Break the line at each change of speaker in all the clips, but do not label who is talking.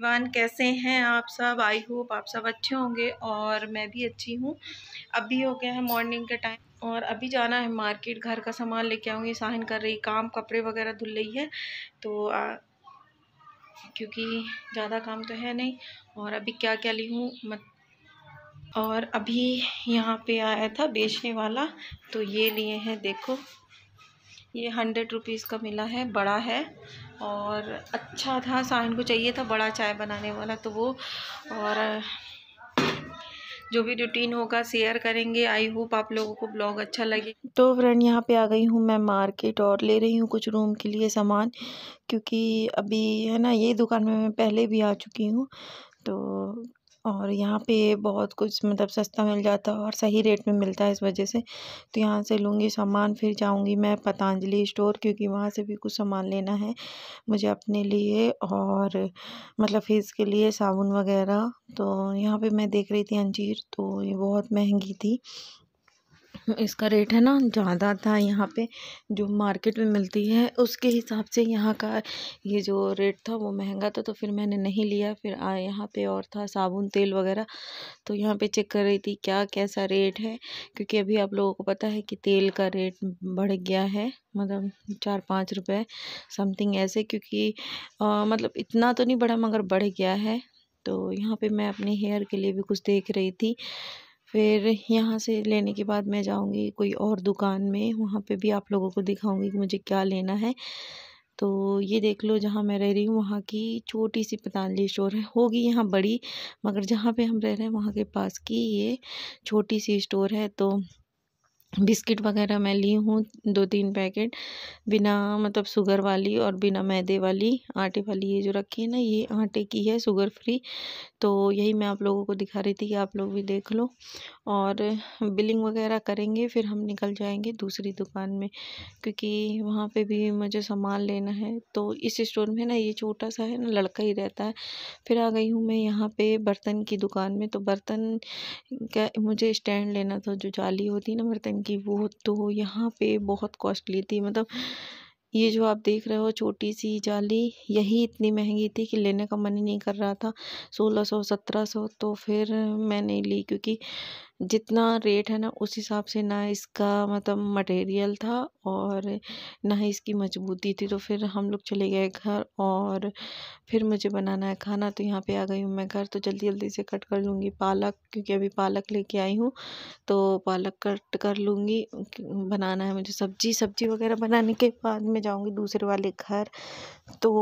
everyone कैसे हैं आप सब आई होप आप सब अच्छे होंगे और मैं भी अच्छी हूँ अभी हो गया है मॉर्निंग का टाइम और अभी जाना है मार्केट घर का सामान लेके आऊँगी साहिन कर रही काम कपड़े वगैरह धुल रही है तो आ, क्योंकि ज़्यादा काम तो है नहीं और अभी क्या क्या ली हूँ मत और अभी यहाँ पे आया था बेचने वाला तो ये लिए हैं देखो ये हंड्रेड रुपीज़ का मिला है बड़ा है और अच्छा था साहिन को चाहिए था बड़ा चाय बनाने वाला तो वो और जो भी रूटीन होगा शेयर करेंगे आई होप आप लोगों को ब्लॉग अच्छा लगे तो फ्रेंड यहाँ पे आ गई हूँ मैं मार्केट और ले रही हूँ कुछ रूम के लिए सामान क्योंकि अभी है ना ये दुकान में मैं पहले भी आ चुकी हूँ तो और यहाँ पे बहुत कुछ मतलब सस्ता मिल जाता है और सही रेट में मिलता है इस वजह से तो यहाँ से लूँगी सामान फिर जाऊँगी मैं पतंजलि स्टोर क्योंकि वहाँ से भी कुछ सामान लेना है मुझे अपने लिए और मतलब फेस के लिए साबुन वगैरह तो यहाँ पे मैं देख रही थी अंजीर तो ये बहुत महंगी थी इसका रेट है ना ज़्यादा था यहाँ पे जो मार्केट में मिलती है उसके हिसाब से यहाँ का ये जो रेट था वो महंगा था तो फिर मैंने नहीं लिया फिर आ यहाँ पे और था साबुन तेल वगैरह तो यहाँ पे चेक कर रही थी क्या कैसा रेट है क्योंकि अभी आप लोगों को पता है कि तेल का रेट बढ़ गया है मतलब चार पाँच रुपये समथिंग ऐसे क्योंकि आ, मतलब इतना तो नहीं बढ़ा मगर बढ़ गया है तो यहाँ पर मैं अपने हेयर के लिए भी कुछ देख रही थी फिर यहाँ से लेने के बाद मैं जाऊँगी कोई और दुकान में वहाँ पे भी आप लोगों को दिखाऊँगी कि मुझे क्या लेना है तो ये देख लो जहाँ मैं रह रही हूँ वहाँ की छोटी सी पतंजलि स्टोर है होगी यहाँ बड़ी मगर जहाँ पे हम रह रहे हैं वहाँ के पास की ये छोटी सी स्टोर है तो बिस्किट वगैरह मैं ली हूँ दो तीन पैकेट बिना मतलब शुगर वाली और बिना मैदे वाली आटे वाली ये जो रखी है ना ये आटे की है शुगर फ्री तो यही मैं आप लोगों को दिखा रही थी कि आप लोग भी देख लो और बिलिंग वगैरह करेंगे फिर हम निकल जाएंगे दूसरी दुकान में क्योंकि वहाँ पे भी मुझे सामान लेना है तो इस स्टोर में ना ये छोटा सा है ना लड़का ही रहता है फिर आ गई हूँ मैं यहाँ पर बर्तन की दुकान में तो बर्तन का मुझे स्टैंड लेना था जो जाली होती है ना बर्तन की वो तो यहाँ पे बहुत कॉस्टली थी मतलब ये जो आप देख रहे हो छोटी सी जाली यही इतनी महंगी थी कि लेने का मन ही नहीं कर रहा था सोलह सौ सत्रह सौ तो फिर मैंने ली क्योंकि जितना रेट है ना उस हिसाब से ना इसका मतलब मटेरियल था और ना ही इसकी मजबूती थी तो फिर हम लोग चले गए घर और फिर मुझे बनाना है खाना तो यहाँ पे आ गई हूँ मैं घर तो जल्दी जल्दी से कट कर लूँगी पालक क्योंकि अभी पालक लेके आई हूँ तो पालक कट कर लूँगी बनाना है मुझे सब्जी सब्जी वगैरह बनाने के बाद मैं जाऊँगी दूसरे वाले घर तो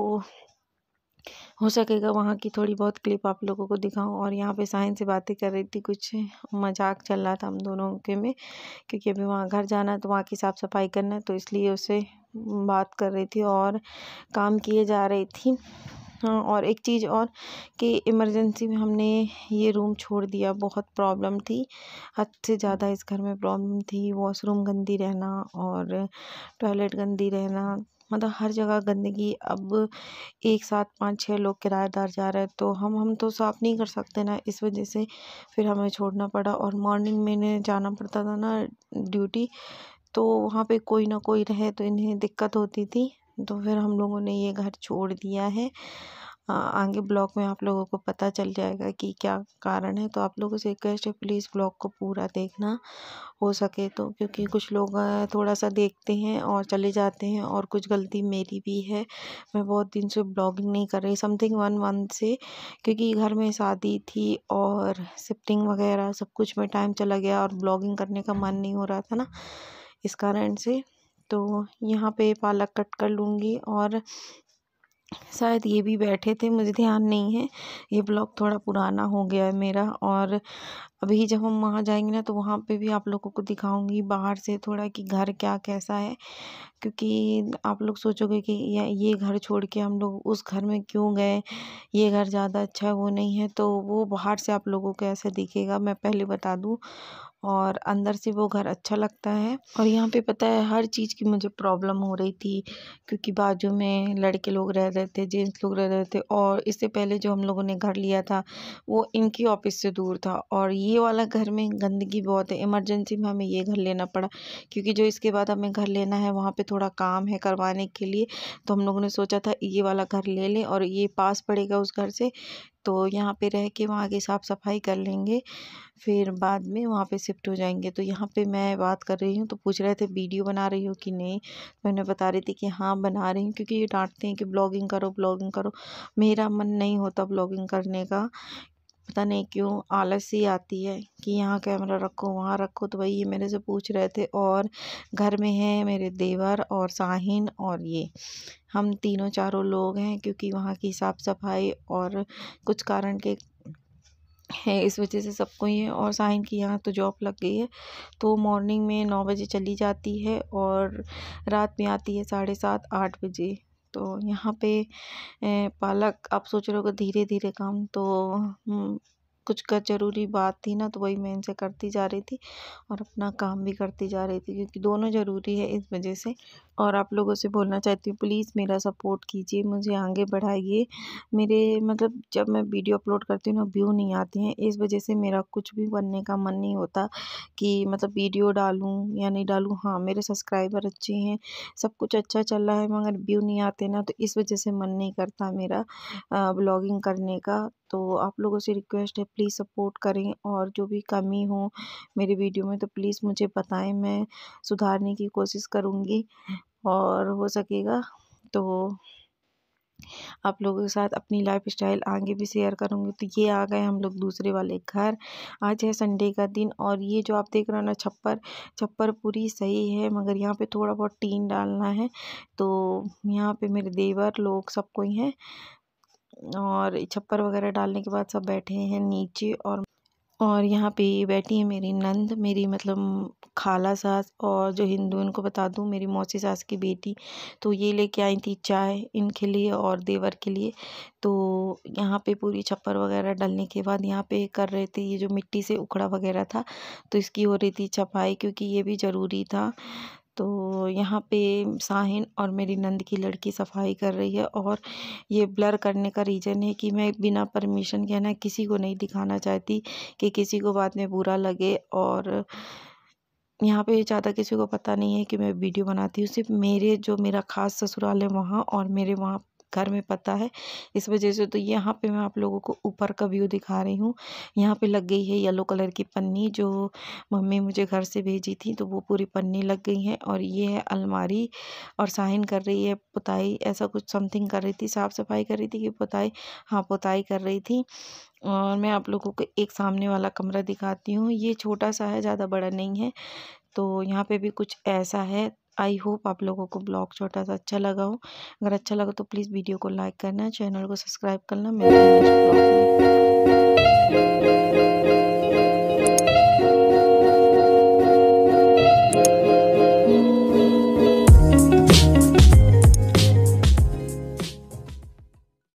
हो सकेगा वहाँ की थोड़ी बहुत क्लिप आप लोगों को दिखाऊं और यहाँ पे साइन से बातें कर रही थी कुछ मजाक चल रहा था हम दोनों के में क्योंकि अभी वहाँ घर जाना है तो वहाँ की साफ़ सफाई करना है तो इसलिए उसे बात कर रही थी और काम किए जा रही थी हाँ और एक चीज़ और कि इमरजेंसी में हमने ये रूम छोड़ दिया बहुत प्रॉब्लम थी हद से ज़्यादा इस घर में प्रॉब्लम थी वॉशरूम गंदी रहना और टॉयलेट गंदी रहना मतलब हर जगह गंदगी अब एक साथ पाँच छः लोग किराएदार जा रहे हैं तो हम हम तो साफ़ नहीं कर सकते ना इस वजह से फिर हमें छोड़ना पड़ा और मॉर्निंग में इन्हें जाना पड़ता था ना ड्यूटी तो वहाँ पे कोई ना कोई रहे तो इन्हें दिक्कत होती थी तो फिर हम लोगों ने ये घर छोड़ दिया है हाँ, आगे ब्लॉग में आप लोगों को पता चल जाएगा कि क्या कारण है तो आप लोगों से रिक्वेस्ट है प्लीज़ ब्लॉग को पूरा देखना हो सके तो क्योंकि कुछ लोग थोड़ा सा देखते हैं और चले जाते हैं और कुछ गलती मेरी भी है मैं बहुत दिन से ब्लॉगिंग नहीं कर रही समथिंग वन मंथ से क्योंकि घर में शादी थी और शिफ्टिंग वगैरह सब कुछ में टाइम चला गया और ब्लॉगिंग करने का मन नहीं हो रहा था ना इस कारण से तो यहाँ पे पालक कट कर लूँगी और शायद ये भी बैठे थे मुझे ध्यान नहीं है ये ब्लॉग थोड़ा पुराना हो गया है मेरा और अभी जब हम वहाँ जाएंगे ना तो वहाँ पे भी आप लोगों को दिखाऊंगी बाहर से थोड़ा कि घर क्या कैसा है क्योंकि आप लोग सोचोगे कि ये घर छोड़ के हम लोग उस घर में क्यों गए ये घर ज़्यादा अच्छा है वो नहीं है तो वो बाहर से आप लोगों को ऐसा दिखेगा मैं पहले बता दूँ और अंदर से वो घर अच्छा लगता है और यहाँ पे पता है हर चीज़ की मुझे प्रॉब्लम हो रही थी क्योंकि बाजू में लड़के लोग रह रहे थे जेंट्स लोग रह रहे थे और इससे पहले जो हम लोगों ने घर लिया था वो इनकी ऑफिस से दूर था और ये वाला घर में गंदगी बहुत है इमरजेंसी में हमें ये घर लेना पड़ा क्योंकि जो इसके बाद हमें घर लेना है वहाँ पर थोड़ा काम है करवाने के लिए तो हम लोगों ने सोचा था ये वाला घर ले लें और ये पास पड़ेगा उस घर से तो यहाँ पे रह के वहाँ की साफ़ सफाई कर लेंगे फिर बाद में वहाँ पे शिफ्ट हो जाएंगे तो यहाँ पे मैं बात कर रही हूँ तो पूछ रहे थे वीडियो बना रही हो कि नहीं मैंने तो बता रही थी कि हाँ बना रही हूँ क्योंकि ये डांटते हैं कि ब्लॉगिंग करो ब्लॉगिंग करो मेरा मन नहीं होता ब्लॉगिंग करने का पता नहीं क्यों आलस ही आती है कि यहाँ कैमरा रखो वहाँ रखो तो भाई ये मेरे से पूछ रहे थे और घर में हैं मेरे देवर और साहिन और ये हम तीनों चारों लोग हैं क्योंकि वहाँ की साफ़ सफाई और कुछ कारण के है इस वजह से सबको ही है और साइन की यहाँ तो जॉब लग गई है तो मॉर्निंग में नौ बजे चली जाती है और रात में आती है साढ़े सात आठ बजे तो यहाँ पे पालक आप सोच रहे हो धीरे धीरे काम तो हम्म, कुछ का ज़रूरी बात थी ना तो वही मैं इनसे करती जा रही थी और अपना काम भी करती जा रही थी क्योंकि दोनों ज़रूरी है इस वजह से और आप लोगों से बोलना चाहती हूँ प्लीज़ मेरा सपोर्ट कीजिए मुझे आगे बढ़ाइए मेरे मतलब जब मैं वीडियो अपलोड करती हूँ ना व्यू नहीं आती हैं इस वजह से मेरा कुछ भी बनने का मन नहीं होता कि मतलब वीडियो डालूँ या नहीं डालूँ हाँ मेरे सब्सक्राइबर अच्छे हैं सब कुछ अच्छा चल रहा है मगर व्यू नहीं आते ना तो इस वजह से मन नहीं करता मेरा ब्लॉगिंग करने का तो आप लोगों से रिक्वेस्ट है प्लीज़ सपोर्ट करें और जो भी कमी हो मेरी वीडियो में तो प्लीज़ मुझे बताएं मैं सुधारने की कोशिश करूँगी और हो सकेगा तो आप लोगों के साथ अपनी लाइफ स्टाइल आगे भी शेयर करूँगी तो ये आ गए हम लोग दूसरे वाले घर आज है संडे का दिन और ये जो आप देख रहे हो ना छप्पर छप्पर पूरी सही है मगर यहाँ पे थोड़ा बहुत टीन डालना है तो यहाँ पे मेरे देवर लोग सब कोई हैं और छप्पर वगैरह डालने के बाद सब बैठे हैं नीचे और और यहाँ पे बैठी है मेरी नंद मेरी मतलब खाला सास और जो हिंदू इनको बता दूँ मेरी मौसी सास की बेटी तो ये लेके आई थी चाय इनके लिए और देवर के लिए तो यहाँ पे पूरी छप्पर वगैरह डलने के बाद यहाँ पे कर रहे थे ये जो मिट्टी से उखड़ा वगैरह था तो इसकी हो रही थी छपाई क्योंकि ये भी ज़रूरी था तो यहाँ पे साहिन और मेरी नंद की लड़की सफाई कर रही है और ये ब्लर करने का रीज़न है कि मैं बिना परमिशन के ना किसी को नहीं दिखाना चाहती कि किसी को बाद में बुरा लगे और यहाँ पे ज़्यादा किसी को पता नहीं है कि मैं वीडियो बनाती हूँ सिर्फ मेरे जो मेरा ख़ास ससुराल है वहाँ और मेरे वहाँ घर में पता है इस वजह से तो यहाँ पे मैं आप लोगों को ऊपर का व्यू दिखा रही हूँ यहाँ पे लग गई है येलो कलर की पन्नी जो मम्मी मुझे घर से भेजी थी तो वो पूरी पन्नी लग गई है और ये है अलमारी और साइन कर रही है पुताई ऐसा कुछ समथिंग कर रही थी साफ़ सफाई कर रही थी कि पुताई हाँ पुताई कर रही थी और मैं आप लोगों को एक सामने वाला कमरा दिखाती हूँ ये छोटा सा है ज़्यादा बड़ा नहीं है तो यहाँ पे भी कुछ ऐसा है आई होप आप लोगों को ब्लॉग छोटा सा अच्छा लगा हो अगर अच्छा लगा तो प्लीज़ वीडियो को लाइक करना चैनल को सब्सक्राइब करना मिलते ब्लॉग में